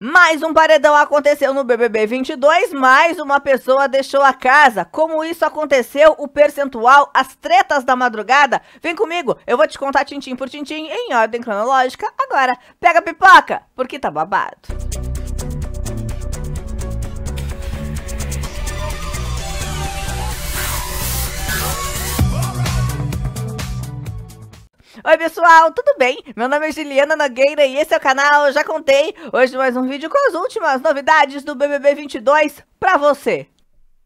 Mais um paredão aconteceu no BBB 22, mais uma pessoa deixou a casa. Como isso aconteceu, o percentual, as tretas da madrugada? Vem comigo, eu vou te contar tintim por tintim, em ordem cronológica, agora. Pega a pipoca, porque tá babado. Oi pessoal, tudo bem? Meu nome é Juliana Nogueira e esse é o canal Já Contei. Hoje mais um vídeo com as últimas novidades do BBB 22 pra você.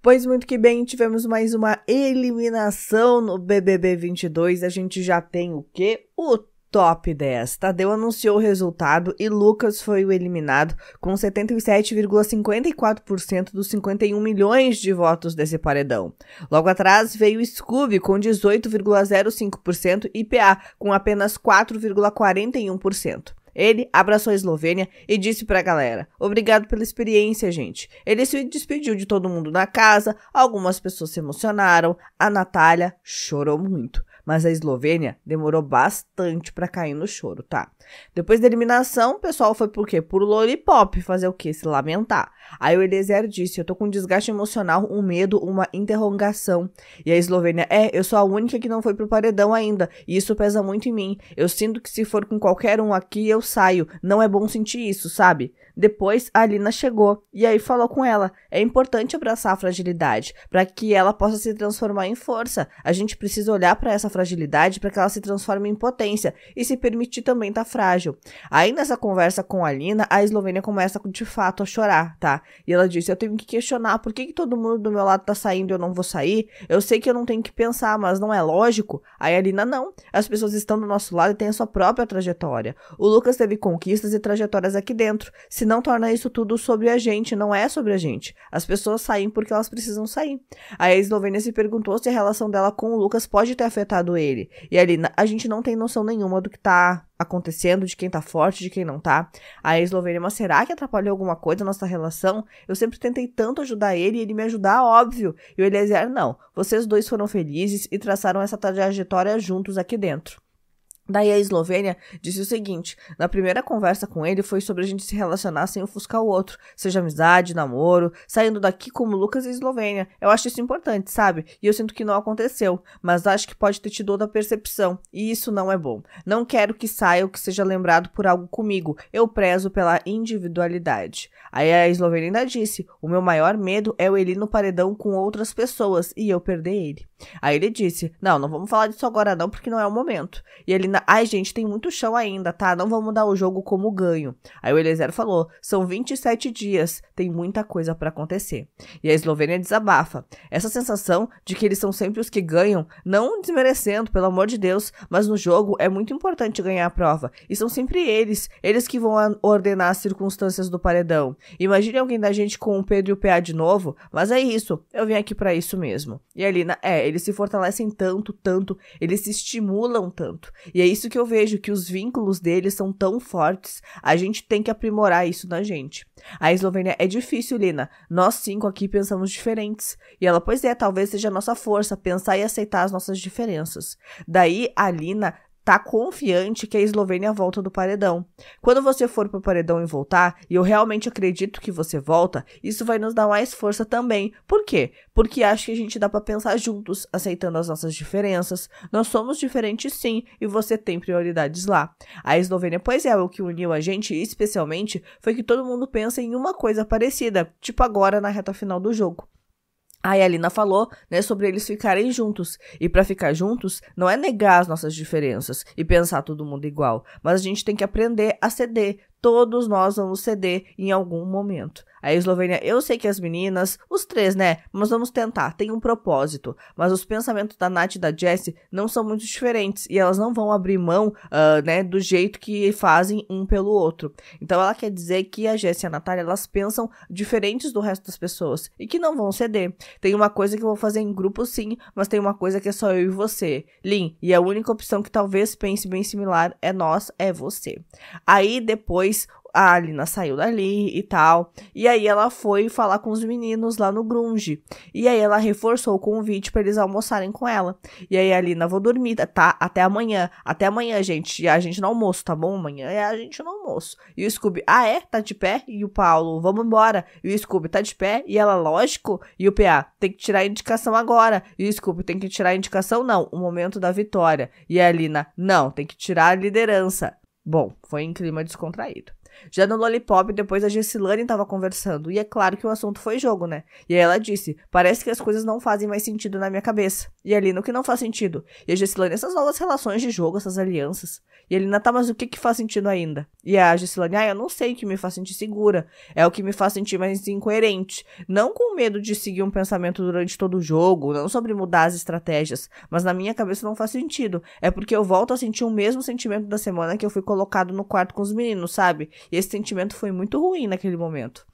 Pois muito que bem, tivemos mais uma eliminação no BBB 22. A gente já tem o quê? O top 10. Tadeu anunciou o resultado e Lucas foi o eliminado com 77,54% dos 51 milhões de votos desse paredão. Logo atrás veio Scooby com 18,05% e PA com apenas 4,41%. Ele abraçou a Eslovênia e disse pra galera: Obrigado pela experiência, gente. Ele se despediu de todo mundo na casa, algumas pessoas se emocionaram, a Natália chorou muito mas a Eslovênia demorou bastante para cair no choro, tá? Depois da eliminação, o pessoal foi por quê? Por lollipop, fazer o quê? Se lamentar. Aí o Eliezer disse: "Eu tô com um desgaste emocional, um medo, uma interrogação". E a Eslovênia: "É, eu sou a única que não foi pro paredão ainda, e isso pesa muito em mim. Eu sinto que se for com qualquer um aqui, eu saio. Não é bom sentir isso, sabe?". Depois a Alina chegou e aí falou com ela: "É importante abraçar a fragilidade para que ela possa se transformar em força. A gente precisa olhar para essa fragilidade para que ela se transforme em potência e se permitir também estar tá frágil. Aí nessa conversa com a Lina, a Eslovênia começa de fato a chorar, tá? E ela disse: Eu tenho que questionar por que, que todo mundo do meu lado tá saindo e eu não vou sair. Eu sei que eu não tenho que pensar, mas não é lógico. Aí a Lina, não. As pessoas estão do nosso lado e têm a sua própria trajetória. O Lucas teve conquistas e trajetórias aqui dentro. Se não torna isso tudo sobre a gente, não é sobre a gente. As pessoas saem porque elas precisam sair. Aí a Eslovênia se perguntou se a relação dela com o Lucas pode ter afetado matado ele. E ali a gente não tem noção nenhuma do que tá acontecendo, de quem tá forte, de quem não tá. Aí a Eslovênia, mas será que atrapalhou alguma coisa nossa relação? Eu sempre tentei tanto ajudar ele e ele me ajudar, óbvio. E o Eliezer, não. Vocês dois foram felizes e traçaram essa trajetória juntos aqui dentro. Daí a Eslovênia disse o seguinte: na primeira conversa com ele foi sobre a gente se relacionar sem ofuscar o outro, seja amizade, namoro, saindo daqui como Lucas e Eslovênia. Eu acho isso importante, sabe? E eu sinto que não aconteceu, mas acho que pode ter tido outra percepção, e isso não é bom. Não quero que saia ou que seja lembrado por algo comigo. Eu prezo pela individualidade. Aí a Eslovênia ainda disse: o meu maior medo é o ele no paredão com outras pessoas e eu perder ele. Aí ele disse: não, não vamos falar disso agora não, porque não é o momento. E ele na ai gente, tem muito chão ainda, tá? Não vamos dar o jogo como ganho. Aí o Eliezer falou: são 27 dias, tem muita coisa para acontecer. E a Eslovênia desabafa. Essa sensação de que eles são sempre os que ganham, não desmerecendo, pelo amor de Deus, mas no jogo é muito importante ganhar a prova. E são sempre eles, eles que vão ordenar as circunstâncias do paredão. Imagine alguém da gente com o Pedro e o PA de novo, mas é isso, eu vim aqui para isso mesmo. E a Lina, é, eles se fortalecem tanto, tanto, eles se estimulam tanto. E aí isso que eu vejo, que os vínculos deles são tão fortes. A gente tem que aprimorar isso na gente. A Eslovênia é difícil, Lina. Nós cinco aqui pensamos diferentes. E ela, pois é, talvez seja a nossa força pensar e aceitar as nossas diferenças. Daí a Lina tá confiante que a Eslovênia volta do paredão. Quando você for pro paredão e voltar, e eu realmente acredito que você volta, isso vai nos dar mais força também. Por quê? Porque acho que a gente dá para pensar juntos, aceitando as nossas diferenças. Nós somos diferentes sim, e você tem prioridades lá. A Eslovênia, pois é, o que uniu a gente, especialmente, foi que todo mundo pensa em uma coisa parecida, tipo agora na reta final do jogo. Aí a Alina falou, né, sobre eles ficarem juntos. E para ficar juntos, não é negar as nossas diferenças e pensar todo mundo igual, mas a gente tem que aprender a ceder. Todos nós vamos ceder em algum momento. A Eslovênia, eu sei que as meninas, os três, né? Mas vamos tentar, tem um propósito. Mas os pensamentos da Nath e da Jessie não são muito diferentes e elas não vão abrir mão, uh, né, do jeito que fazem um pelo outro. Então ela quer dizer que a Jessie e a Natália, elas pensam diferentes do resto das pessoas e que não vão ceder. Tem uma coisa que eu vou fazer em grupo sim, mas tem uma coisa que é só eu e você. Lin, e a única opção que talvez pense bem similar é nós, é você. Aí depois a Alina saiu dali e tal. E aí ela foi falar com os meninos lá no Grunge. E aí ela reforçou o convite para eles almoçarem com ela. E aí a Alina, vou dormir, tá? Até amanhã. Até amanhã, gente. E a gente no almoço, tá bom? Amanhã é a gente no almoço. E o Scooby, ah é? Tá de pé? E o Paulo, vamos embora. E o Scooby, tá de pé? E ela, lógico. E o PA, tem que tirar a indicação agora. E o Scooby, tem que tirar a indicação? Não, o momento da vitória. E a Alina, não, tem que tirar a liderança. Bom, foi em clima descontraído. Já no Lollipop, depois a Gessilane estava conversando, e é claro que o assunto foi jogo, né? E aí ela disse: parece que as coisas não fazem mais sentido na minha cabeça. E ali é no que não faz sentido. E a Gessilane, essas novas relações de jogo, essas alianças. E ele, tá, mas o que que faz sentido ainda? E a Gessilane, ah, eu não sei o que me faz sentir segura. É o que me faz sentir mais incoerente. Não com medo de seguir um pensamento durante todo o jogo, não sobre mudar as estratégias, mas na minha cabeça não faz sentido. É porque eu volto a sentir o mesmo sentimento da semana que eu fui colocado no quarto com os meninos, sabe? E esse sentimento foi muito ruim naquele momento.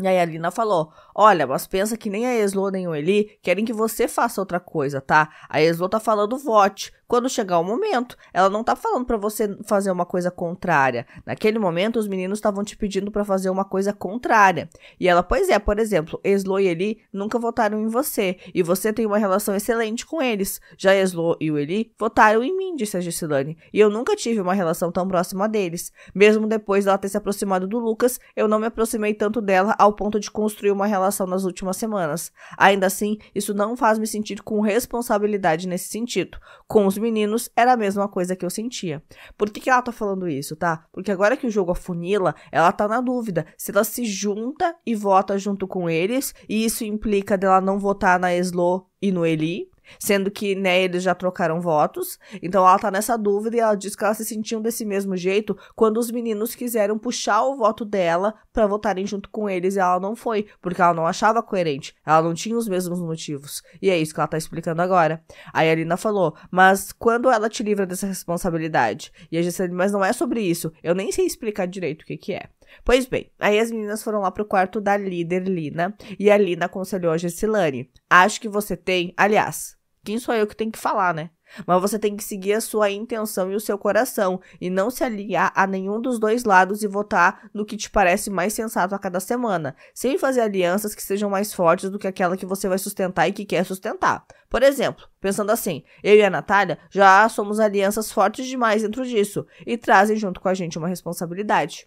E aí a Lina falou: Olha, mas pensa que nem a Eslo nem o Eli querem que você faça outra coisa, tá? A Eslo tá falando vote quando chegar o momento. Ela não tá falando para você fazer uma coisa contrária. Naquele momento, os meninos estavam te pedindo para fazer uma coisa contrária. E ela, pois é, por exemplo, Eslo e Eli nunca votaram em você. E você tem uma relação excelente com eles. Já Eslo e o Eli votaram em mim, disse a Gisilane. E eu nunca tive uma relação tão próxima deles. Mesmo depois dela ter se aproximado do Lucas, eu não me aproximei tanto dela ao ponto de construir uma relação nas últimas semanas. Ainda assim, isso não faz me sentir com responsabilidade nesse sentido. Com os meninos era a mesma coisa que eu sentia. Por que, que ela tá falando isso, tá? Porque agora que o jogo afunila, ela tá na dúvida se ela se junta e vota junto com eles, e isso implica dela não votar na Eslo e no Eli, Sendo que, né, eles já trocaram votos. Então ela tá nessa dúvida e ela diz que ela se sentiu desse mesmo jeito quando os meninos quiseram puxar o voto dela para votarem junto com eles e ela não foi, porque ela não achava coerente. Ela não tinha os mesmos motivos. E é isso que ela tá explicando agora. Aí a Alina falou: "Mas quando ela te livra dessa responsabilidade?" E a Gisele: "Mas não é sobre isso. Eu nem sei explicar direito o que que é." Pois bem, aí as meninas foram lá pro quarto da líder Lina e a Lina aconselhou a Gessilane: Acho que você tem. Aliás, quem sou eu que tenho que falar, né? Mas você tem que seguir a sua intenção e o seu coração e não se aliar a nenhum dos dois lados e votar no que te parece mais sensato a cada semana, sem fazer alianças que sejam mais fortes do que aquela que você vai sustentar e que quer sustentar. Por exemplo, pensando assim, eu e a Natália já somos alianças fortes demais dentro disso e trazem junto com a gente uma responsabilidade.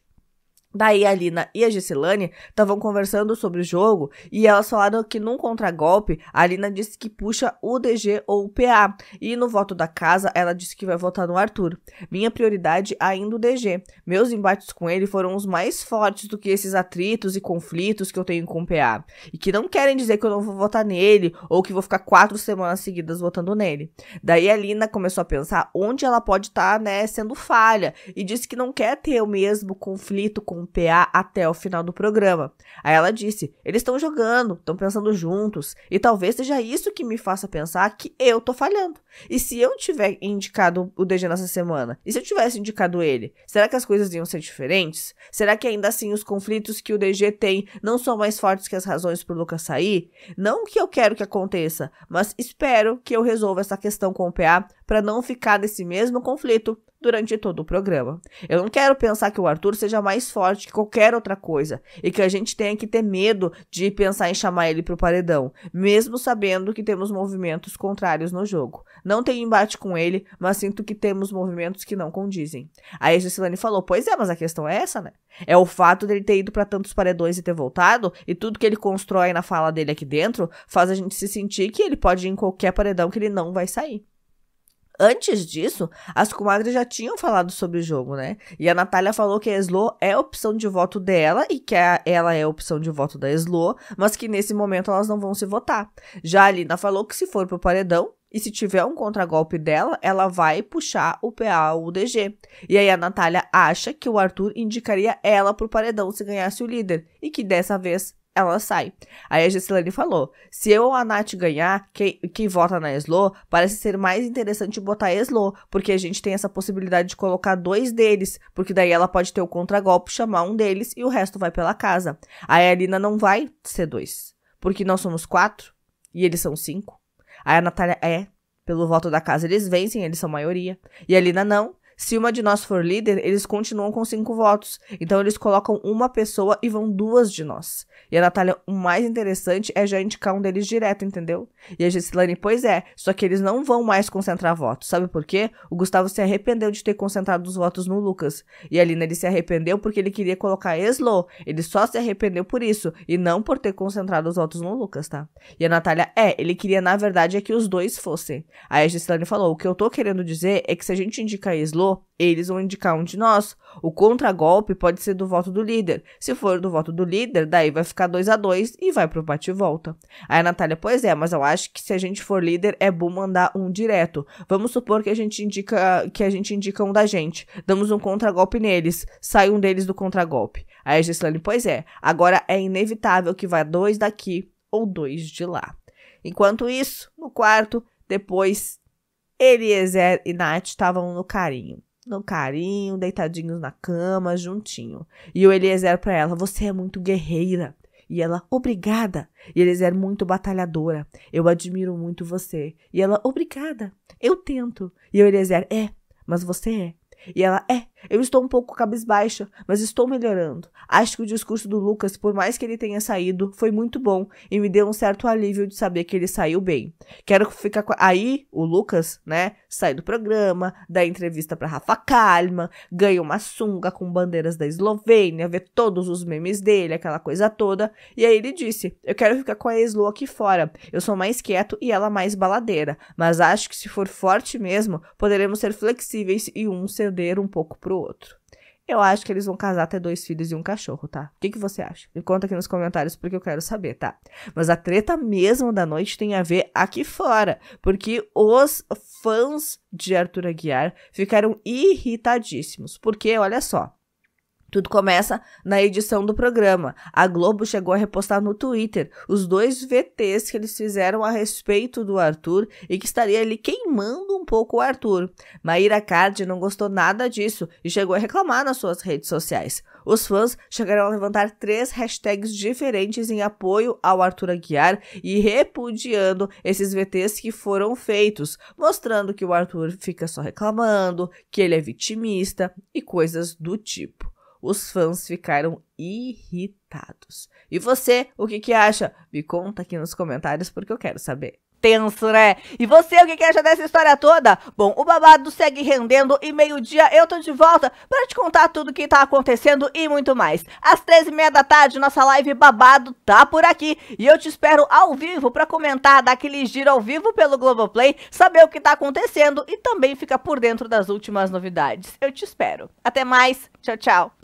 Daí a Lina e a Gisilane estavam conversando sobre o jogo e elas falaram que num contragolpe a Lina disse que puxa o DG ou o PA e no voto da casa ela disse que vai votar no Arthur. Minha prioridade ainda o DG. Meus embates com ele foram os mais fortes do que esses atritos e conflitos que eu tenho com o PA e que não querem dizer que eu não vou votar nele ou que vou ficar quatro semanas seguidas votando nele. Daí a Lina começou a pensar onde ela pode estar tá, né, sendo falha e disse que não quer ter o mesmo conflito com PA até o final do programa. Aí ela disse: eles estão jogando, estão pensando juntos, e talvez seja isso que me faça pensar que eu tô falhando. E se eu tiver indicado o DG nessa semana? E se eu tivesse indicado ele? Será que as coisas iam ser diferentes? Será que ainda assim os conflitos que o DG tem não são mais fortes que as razões pro Lucas sair? Não que eu quero que aconteça, mas espero que eu resolva essa questão com o PA para não ficar nesse mesmo conflito durante todo o programa. Eu não quero pensar que o Arthur seja mais forte que qualquer outra coisa e que a gente tenha que ter medo de pensar em chamar ele para o paredão, mesmo sabendo que temos movimentos contrários no jogo. Não tenho embate com ele, mas sinto que temos movimentos que não condizem. Aí a Gessilane falou: Pois é, mas a questão é essa, né? É o fato dele ter ido para tantos paredões e ter voltado, e tudo que ele constrói na fala dele aqui dentro faz a gente se sentir que ele pode ir em qualquer paredão que ele não vai sair. Antes disso, as comadres já tinham falado sobre o jogo, né? E a Natália falou que a Slo é a opção de voto dela e que a, ela é a opção de voto da Slo, mas que nesse momento elas não vão se votar. Já a Lina falou que se for pro paredão, e se tiver um contragolpe dela, ela vai puxar o PA ou o DG. E aí a Natália acha que o Arthur indicaria ela pro paredão se ganhasse o líder, e que dessa vez ela sai. Aí a Gessilane falou: se eu ou a Nath ganhar, quem, quem vota na Eslo, parece ser mais interessante botar a Eslo, porque a gente tem essa possibilidade de colocar dois deles, porque daí ela pode ter o contragolpe, chamar um deles e o resto vai pela casa. Aí a Alina não vai ser dois, porque nós somos quatro e eles são cinco. Aí a Natália é. Pelo voto da casa eles vencem, eles são maioria. E a Lina não, se uma de nós for líder, eles continuam com cinco votos. Então eles colocam uma pessoa e vão duas de nós. E a Natália, o mais interessante é já indicar um deles direto, entendeu? E a Gessilane, pois é, só que eles não vão mais concentrar votos. Sabe por quê? O Gustavo se arrependeu de ter concentrado os votos no Lucas. E a Lina, ele se arrependeu porque ele queria colocar Eslo. Ele só se arrependeu por isso, e não por ter concentrado os votos no Lucas, tá? E a Natália, é, ele queria, na verdade, é que os dois fossem. Aí a Gessilane falou, o que eu tô querendo dizer é que se a gente indicar Eslo, eles vão indicar um de nós. O contragolpe pode ser do voto do líder. Se for do voto do líder, daí vai ficar 2 a 2 e vai pro bate e volta. Aí a Natália, pois é, mas eu acho que se a gente for líder, é bom mandar um direto. Vamos supor que a gente indica que a gente indica um da gente. Damos um contragolpe neles. Sai um deles do contragolpe. Aí a Gislane, pois é, agora é inevitável que vá dois daqui ou dois de lá. Enquanto isso, no quarto, depois Eliezer e Nath estavam no carinho. No carinho, deitadinhos na cama, juntinho. E o Eliezer para ela: Você é muito guerreira. E ela, obrigada. E Eliezer, muito batalhadora. Eu admiro muito você. E ela, obrigada. Eu tento. E o Eliezer, é, mas você é. E ela, é, eu estou um pouco cabisbaixa, mas estou melhorando. Acho que o discurso do Lucas, por mais que ele tenha saído, foi muito bom e me deu um certo alívio de saber que ele saiu bem. Quero ficar com. Aí, o Lucas, né, sai do programa, dá entrevista para Rafa Kalman, ganha uma sunga com bandeiras da Eslovênia, vê todos os memes dele, aquela coisa toda. E aí ele disse: Eu quero ficar com a Eslo aqui fora. Eu sou mais quieto e ela mais baladeira, mas acho que se for forte mesmo, poderemos ser flexíveis e um ser ceder um pouco pro outro. Eu acho que eles vão casar até dois filhos e um cachorro, tá? O que, que você acha? Me conta aqui nos comentários porque eu quero saber, tá? Mas a treta mesmo da noite tem a ver aqui fora, porque os fãs de Arthur Aguiar ficaram irritadíssimos. Porque, olha só, tudo começa na edição do programa. A Globo chegou a repostar no Twitter os dois VTs que eles fizeram a respeito do Arthur e que estaria ali queimando um pouco o Arthur. Maíra Card não gostou nada disso e chegou a reclamar nas suas redes sociais. Os fãs chegaram a levantar três hashtags diferentes em apoio ao Arthur Aguiar e repudiando esses VTs que foram feitos, mostrando que o Arthur fica só reclamando, que ele é vitimista e coisas do tipo. Os fãs ficaram irritados. E você, o que, que acha? Me conta aqui nos comentários porque eu quero saber tenso, né? E você, o que, que acha dessa história toda? Bom, o babado segue rendendo e meio-dia eu tô de volta para te contar tudo o que tá acontecendo e muito mais. Às três e meia da tarde, nossa live babado tá por aqui e eu te espero ao vivo para comentar aquele giro ao vivo pelo Globoplay, saber o que tá acontecendo e também ficar por dentro das últimas novidades. Eu te espero. Até mais, tchau, tchau.